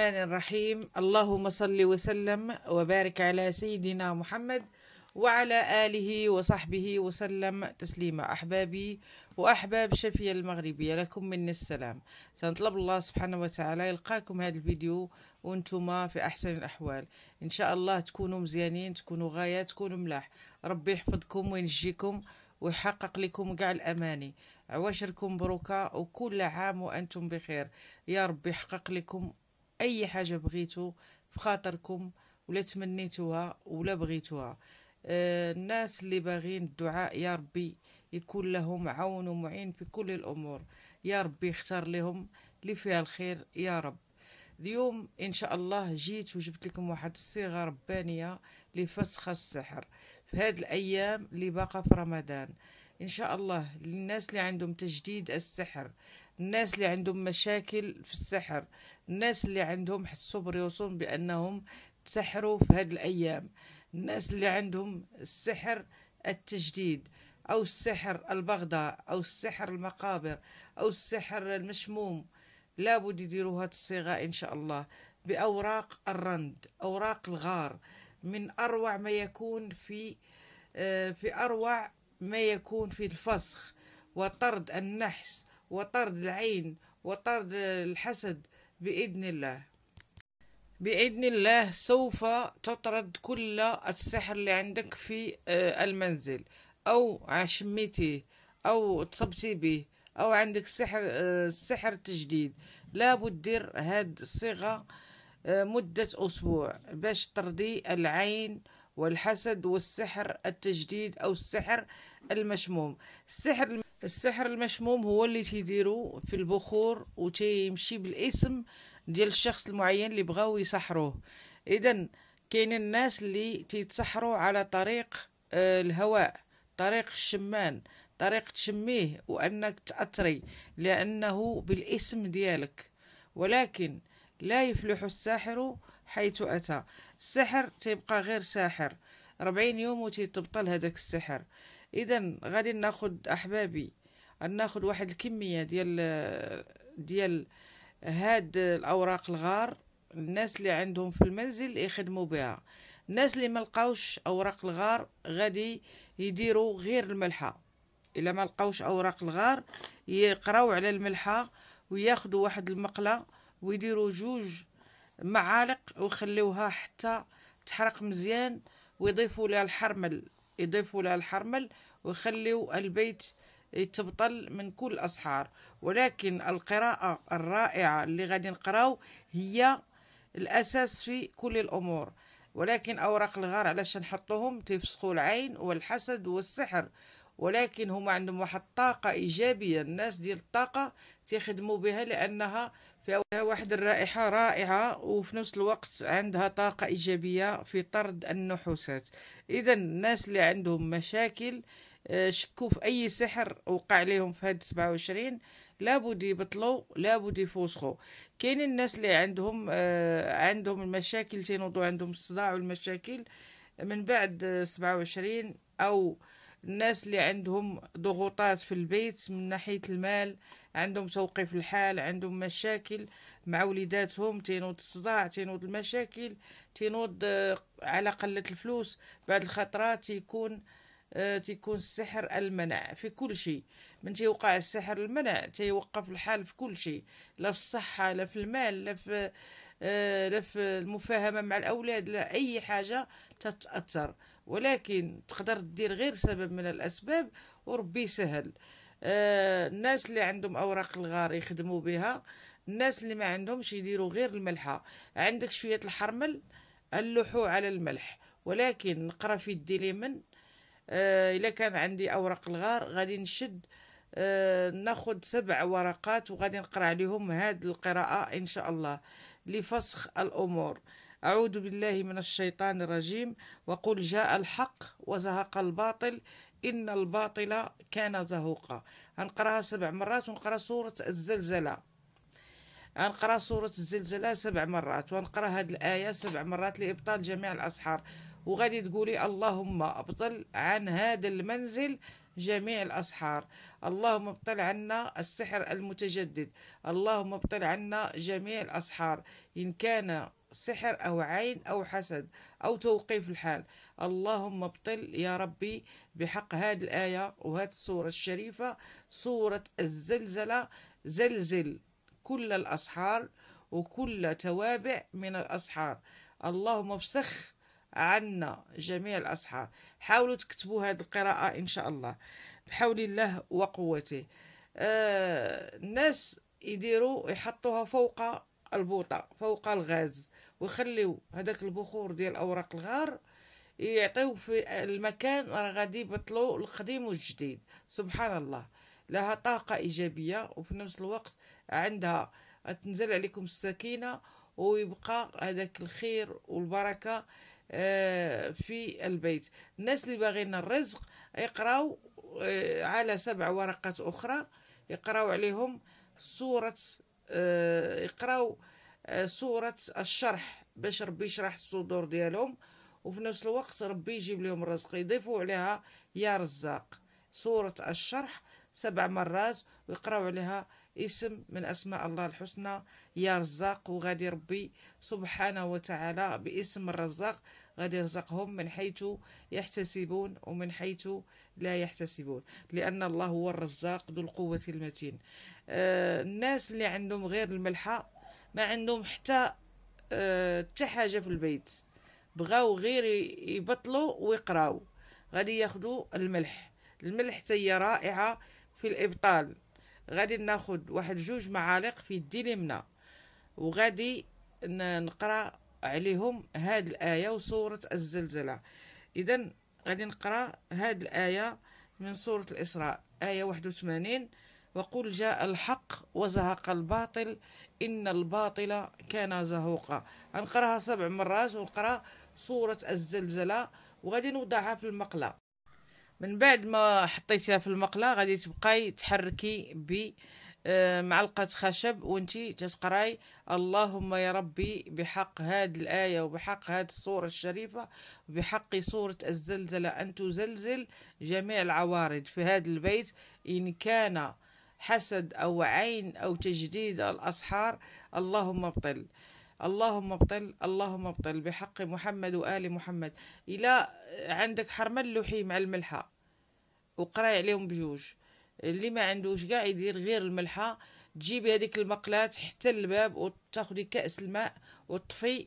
الرحمن الرحيم اللهم صل وسلم وبارك على سيدنا محمد وعلى آله وصحبه وسلم تسليما أحبابي وأحباب شفية المغربية لكم من السلام سنطلب الله سبحانه وتعالى يلقاكم هذا الفيديو وانتم في أحسن الأحوال إن شاء الله تكونوا مزيانين تكونوا غاية تكونوا ملاح ربي يحفظكم وينجيكم ويحقق لكم كاع الاماني عواشركم مبروكه وكل عام وانتم بخير يا ربي يحقق لكم اي حاجه بغيتو بخاطركم ولا تمنيتوها ولا بغيتوها آه، الناس اللي باغيين الدعاء يا ربي يكون لهم عون ومعين في كل الامور يا ربي يختار لهم اللي فيها الخير يا رب اليوم ان شاء الله جيت وجبت لكم واحد الصيغه ربانيه لفسخ السحر في هاد الايام اللي باقا في رمضان ان شاء الله للناس اللي عندهم تجديد السحر الناس اللي عندهم مشاكل في السحر الناس اللي عندهم حسوا بريوسهم بأنهم تسحروا في هذه الأيام الناس اللي عندهم السحر التجديد أو السحر البغضاء أو السحر المقابر أو السحر المشموم لابد يديروا هذه الصيغة إن شاء الله بأوراق الرند أوراق الغار من أروع ما يكون في آه، في أروع ما يكون في الفسخ وطرد النحس وطرد العين وطرد الحسد بإذن الله بإذن الله سوف تطرد كل السحر اللي عندك في آه، المنزل أو عشميتي أو تصبتي به أو عندك سحر آه، سحر تجديد لابد دير هاد الصيغة آه، مدة أسبوع باش ترضي العين والحسد والسحر التجديد أو السحر المشموم السحر السحر المشموم هو اللي تيديرو في البخور وتيمشي بالاسم ديال الشخص المعين اللي بغاو يسحروه اذا كاين الناس اللي تيتسحروا على طريق آه، الهواء طريق الشمان طريق تشميه وانك تاثري لانه بالاسم ديالك ولكن لا يفلح الساحر حيث اتى السحر تيبقى غير ساحر ربعين يوم وتيتبطل هذاك السحر اذا غادي ناخد احبابي ناخد واحد الكميه ديال ديال هاد الاوراق الغار الناس اللي عندهم في المنزل يخدموا بها الناس اللي ما لقاوش اوراق الغار غادي يديروا غير الملحه الا ما لقاوش اوراق الغار يقراو على الملحه وياخدوا واحد المقله ويديروا جوج معالق ويخليوها حتى تحرق مزيان ويضيفوا لها الحرمل يضيفوا لها الحرمل ويخليوا البيت يتبطل من كل الأسحار ولكن القراءة الرائعة اللي غادي نقراو هي الأساس في كل الأمور ولكن أوراق الغار علاش نحطوهم تيفسخوا العين والحسد والسحر ولكن هما عندهم واحد الطاقة إيجابية الناس ديال الطاقة تخدموا بها لأنها فيها واحد الرائحة رائعة وفي نفس الوقت عندها طاقة إيجابية في طرد النحوسات إذا الناس اللي عندهم مشاكل آه، شكوا في أي سحر وقع عليهم في هاد سبعة وعشرين لابد يبطلوا لابد يفوسخوا كاين الناس اللي عندهم آه، عندهم المشاكل تينوضوا عندهم الصداع والمشاكل من بعد آه، سبعة وعشرين أو الناس اللي عندهم ضغوطات في البيت من ناحية المال عندهم توقيف الحال عندهم مشاكل مع وليداتهم تينوض الصداع تينوض المشاكل تينوض آه، على قلة الفلوس بعد الخطرات يكون آه، تيكون السحر المنع في كل شيء من تيوقع السحر المنع تيوقف الحال في كل شيء لا في الصحة لا في المال لا في آه، لا في المفاهمة مع الأولاد لا أي حاجة تتأثر ولكن تقدر دير غير سبب من الأسباب وربي سهل آه، الناس اللي عندهم أوراق الغار يخدموا بها الناس اللي ما عندهمش يديروا غير الملحة عندك شوية الحرمل اللحو على الملح ولكن نقرا في الدي ليمن آه، الا كان عندي اوراق الغار غادي نشد آه، ناخد سبع ورقات وغادي نقرا عليهم هاد القراءه ان شاء الله لفسخ الامور أعوذ بالله من الشيطان الرجيم وقل جاء الحق وزهق الباطل إن الباطل كان زهوقا أنقرأها سبع مرات ونقرأ سورة الزلزلة أنقرأ سورة الزلزلة سبع مرات ونقرأ هذه الآية سبع مرات لإبطال جميع الأسحار وغادي تقولي اللهم ابطل عن هذا المنزل جميع الأسحار اللهم ابطل عنا السحر المتجدد اللهم ابطل عنا جميع الأسحار إن كان سحر أو عين أو حسد أو توقيف الحال اللهم ابطل يا ربي بحق هذه الآية وهذه السورة الشريفة سورة الزلزلة زلزل كل الأسحار وكل توابع من الأسحار اللهم افسخ عنا جميع الأصحاب حاولوا تكتبوا هذه القراءة إن شاء الله بحول الله وقوته آه الناس يديروا يحطوها فوق البوطة فوق الغاز ويخليو هذاك البخور ديال أوراق الغار يعطيو في المكان راه غادي يبطلوا القديم والجديد سبحان الله لها طاقة إيجابية وفي نفس الوقت عندها تنزل عليكم السكينة ويبقى هذاك الخير والبركة آه، في البيت الناس اللي باغيين الرزق يقراو آه، على سبع ورقات أخرى يقراو عليهم سورة آه، يقراو سورة الشرح باش ربي يشرح الصدور ديالهم وفي نفس الوقت ربي يجيب لهم الرزق يضيفوا عليها يا رزاق سورة الشرح سبع مرات ويقراو عليها اسم من أسماء الله الحسنى يا رزاق وغادي ربي سبحانه وتعالى باسم الرزاق غادي يرزقهم من حيث يحتسبون ومن حيث لا يحتسبون لأن الله هو الرزاق ذو القوة المتين آه الناس اللي عندهم غير الملحة ما عندهم حتى آه، حتى آه حاجة في البيت بغاو غير يبطلوا ويقراو غادي ياخذوا الملح الملح هي رائعة في الإبطال غادي ناخد واحد جوج معالق في يدي اليمنى وغادي نقرا عليهم هاد الايه وسوره الزلزله اذا غادي نقرا هاد الايه من سوره الاسراء ايه 81 وقل جاء الحق وزهق الباطل ان الباطل كان زهوقا غنقراها سبع مرات ونقرا سوره الزلزله وغادي نوضعها في المقله من بعد ما حطيتيها في المقله غادي تبقاي تحركي ب آه، معلقة خشب وانت تتقراي اللهم يا ربي بحق هاد الآية وبحق هاد الصورة الشريفة وبحق صورة الزلزلة أن تزلزل جميع العوارض في هذا البيت إن كان حسد أو عين أو تجديد الأسحار اللهم ابطل اللهم ابطل اللهم ابطل بحق محمد وآل محمد إلى عندك حرمة اللوحي مع الملحة وقراي عليهم بجوج اللي ما عندوش كاع يدير غير الملحة تجيبي هذيك المقلات حتى الباب وتاخدي كأس الماء وتطفي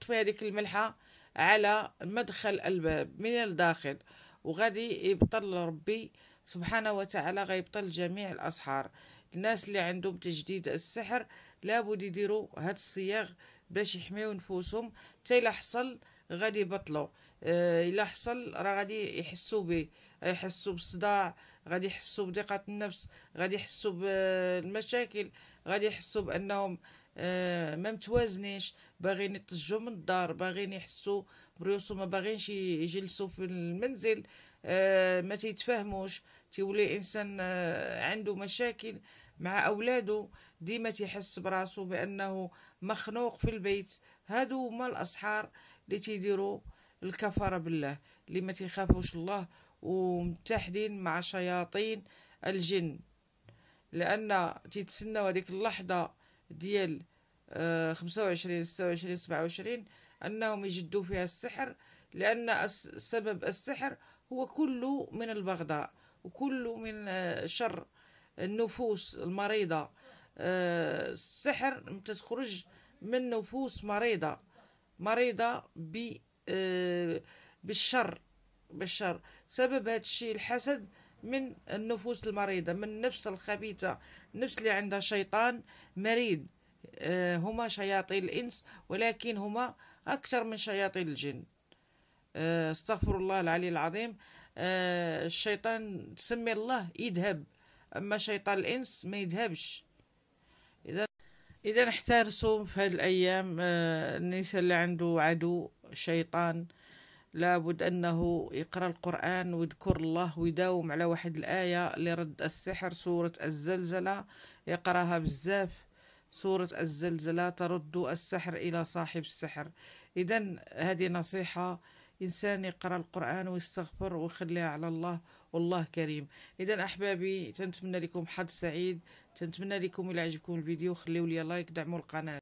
تطفي هذيك الملحة على مدخل الباب من الداخل وغادي يبطل ربي سبحانه وتعالى غيبطل جميع الأسحار الناس اللي عندهم تجديد السحر لابد يديروا هاد الصياغ باش يحميو نفوسهم حتى الا حصل غادي يبطلوا آه، الا حصل راه غادي يحسوا به يحسوا بالصداع غادي يحسوا بضيقه النفس غادي يحسوا بالمشاكل غادي يحسوا بانهم آه، ما متوازنينش باغين يطجوا من الدار باغين يحسوا بريوسو ما باغينش يجلسوا في المنزل آه، ما تيتفاهموش تيولي انسان عنده مشاكل مع اولاده ديما تيحس براسو بانه مخنوق في البيت هادو هما الاسحار اللي تيديروا الكفره بالله اللي ما تيخافوش الله ومتحدين مع شياطين الجن لان تيتسناو هذيك اللحظه ديال آه، خمسة وعشرين ستة وعشرين سبعة وعشرين أنهم يجدوا فيها السحر لأن سبب السحر هو كله من البغضاء وكله من آه، شر النفوس المريضة السحر تخرج من نفوس مريضة مريضة ب بالشر بالشر سبب هذا الشيء الحسد من النفوس المريضة من النفس الخبيثة النفس اللي عندها شيطان مريض هما شياطين الإنس ولكن هما أكثر من شياطين الجن استغفر الله العلي العظيم الشيطان تسمي الله يذهب أما شيطان الإنس ما يذهبش إذا إذا احترسوا في هذه الأيام آه، النساء اللي عنده عدو شيطان لابد أنه يقرأ القرآن ويذكر الله ويداوم على واحد الآية لرد السحر سورة الزلزلة يقرأها بزاف سورة الزلزلة ترد السحر إلى صاحب السحر إذا هذه نصيحة إنسان يقرأ القرآن ويستغفر ويخليها على الله والله كريم إذا أحبابي تنتمنى لكم حد سعيد تنتمنى لكم إلى عجبكم الفيديو خليوا لي لايك دعموا القناة